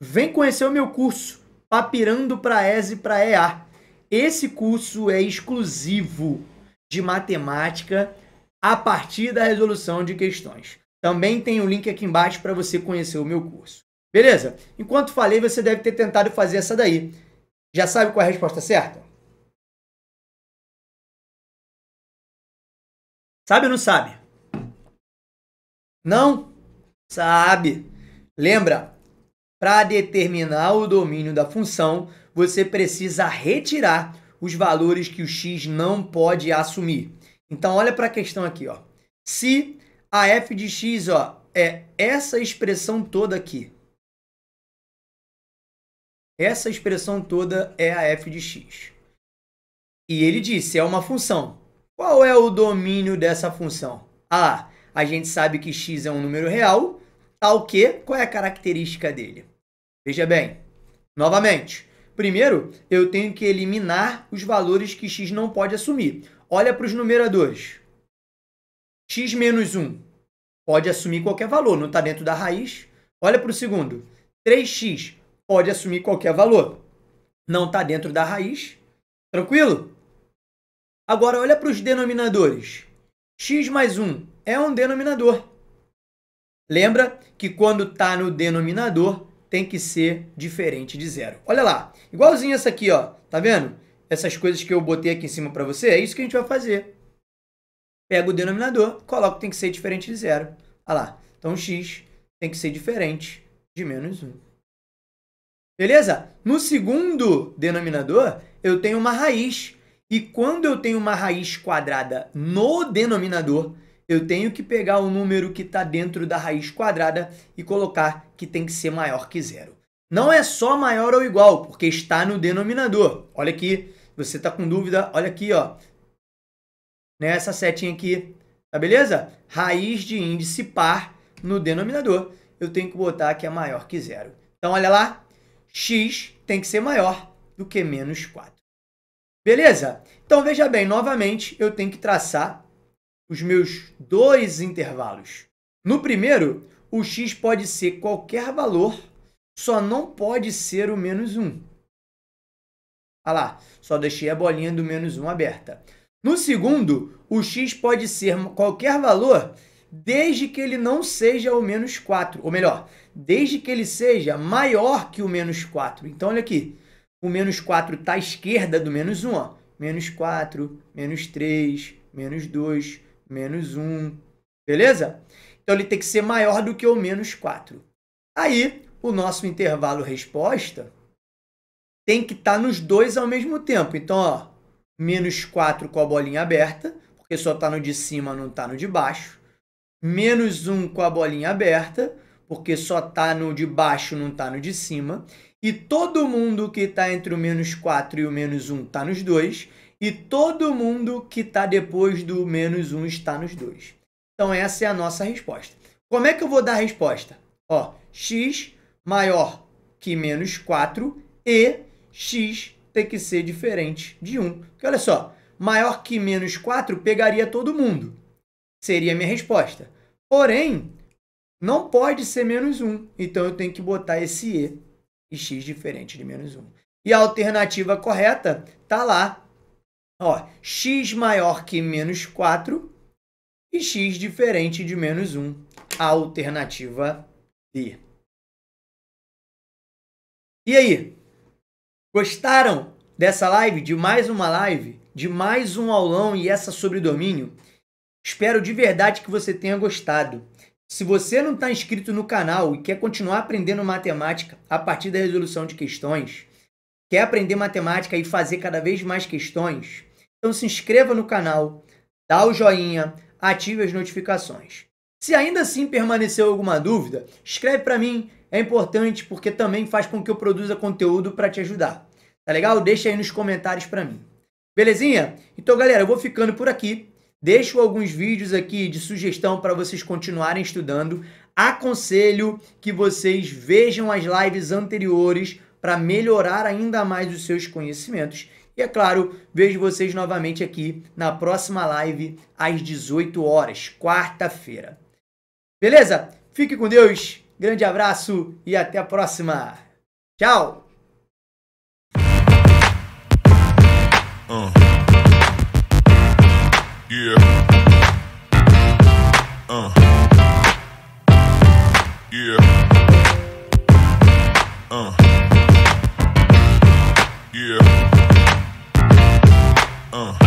Vem conhecer o meu curso, Papirando para ES e para EA. Esse curso é exclusivo de matemática a partir da resolução de questões. Também tem o um link aqui embaixo para você conhecer o meu curso. Beleza? Enquanto falei, você deve ter tentado fazer essa daí. Já sabe qual é a resposta certa? Sabe ou não sabe? Não? Sabe. Lembra, para determinar o domínio da função, você precisa retirar os valores que o x não pode assumir. Então olha para a questão aqui, ó. Se a f de x, ó, é essa expressão toda aqui. Essa expressão toda é a f de x. E ele disse, é uma função. Qual é o domínio dessa função? A. Ah, a gente sabe que x é um número real, tal que, qual é a característica dele? Veja bem, novamente. Primeiro, eu tenho que eliminar os valores que x não pode assumir. Olha para os numeradores. x menos 1 pode assumir qualquer valor, não está dentro da raiz. Olha para o segundo. 3x pode assumir qualquer valor, não está dentro da raiz. Tranquilo? Agora, olha para os denominadores. x mais 1 é um denominador. Lembra que quando está no denominador, tem que ser diferente de zero. Olha lá, igualzinho essa aqui, ó. Tá vendo? Essas coisas que eu botei aqui em cima para você, é isso que a gente vai fazer. Pega o denominador, coloca que tem que ser diferente de zero. Olha lá. Então, x tem que ser diferente de menos 1. Beleza? No segundo denominador, eu tenho uma raiz. E quando eu tenho uma raiz quadrada no denominador, eu tenho que pegar o número que está dentro da raiz quadrada e colocar que tem que ser maior que zero. Não é só maior ou igual, porque está no denominador. Olha aqui, você está com dúvida, olha aqui, ó. Nessa setinha aqui, tá beleza? Raiz de índice par no denominador, eu tenho que botar que é maior que zero. Então, olha lá, x tem que ser maior do que menos 4. Beleza? Então, veja bem, novamente, eu tenho que traçar os meus dois intervalos. No primeiro, o x pode ser qualquer valor, só não pode ser o menos 1. Olha lá, só deixei a bolinha do menos 1 aberta. No segundo, o x pode ser qualquer valor, desde que ele não seja o menos 4. Ou melhor, desde que ele seja maior que o menos 4. Então, olha aqui. O menos 4 está à esquerda do menos 1. Ó. Menos 4, menos 3, menos 2, menos 1, beleza? Então ele tem que ser maior do que o menos 4. Aí, o nosso intervalo resposta tem que estar tá nos dois ao mesmo tempo. Então, ó, menos 4 com a bolinha aberta, porque só está no de cima, não está no de baixo. Menos 1 com a bolinha aberta, porque só está no de baixo, não está no de cima. E todo mundo que está entre o menos 4 e o menos 1 está nos dois e todo mundo que está depois do menos 1 está nos dois. Então essa é a nossa resposta. Como é que eu vou dar a resposta? Ó, x maior que menos 4 e x tem que ser diferente de 1. Porque olha só, maior que menos 4 pegaria todo mundo. Seria a minha resposta. Porém, não pode ser menos 1. Então eu tenho que botar esse e e x diferente de menos 1. E a alternativa correta está lá, Ó, x maior que menos 4 e x diferente de menos 1. Alternativa D. E aí? Gostaram dessa live? De mais uma live? De mais um aulão e essa sobre domínio? Espero de verdade que você tenha gostado. Se você não está inscrito no canal e quer continuar aprendendo matemática a partir da resolução de questões, quer aprender matemática e fazer cada vez mais questões, então se inscreva no canal, dá o joinha, ative as notificações. Se ainda assim permaneceu alguma dúvida, escreve para mim, é importante porque também faz com que eu produza conteúdo para te ajudar. Tá legal? Deixa aí nos comentários para mim. Belezinha? Então, galera, eu vou ficando por aqui. Deixo alguns vídeos aqui de sugestão para vocês continuarem estudando. Aconselho que vocês vejam as lives anteriores para melhorar ainda mais os seus conhecimentos e é claro, vejo vocês novamente aqui na próxima live às 18 horas, quarta-feira. Beleza? Fique com Deus, grande abraço e até a próxima. Tchau! Uh. Yeah. Uh. Yeah. Uh. Uh.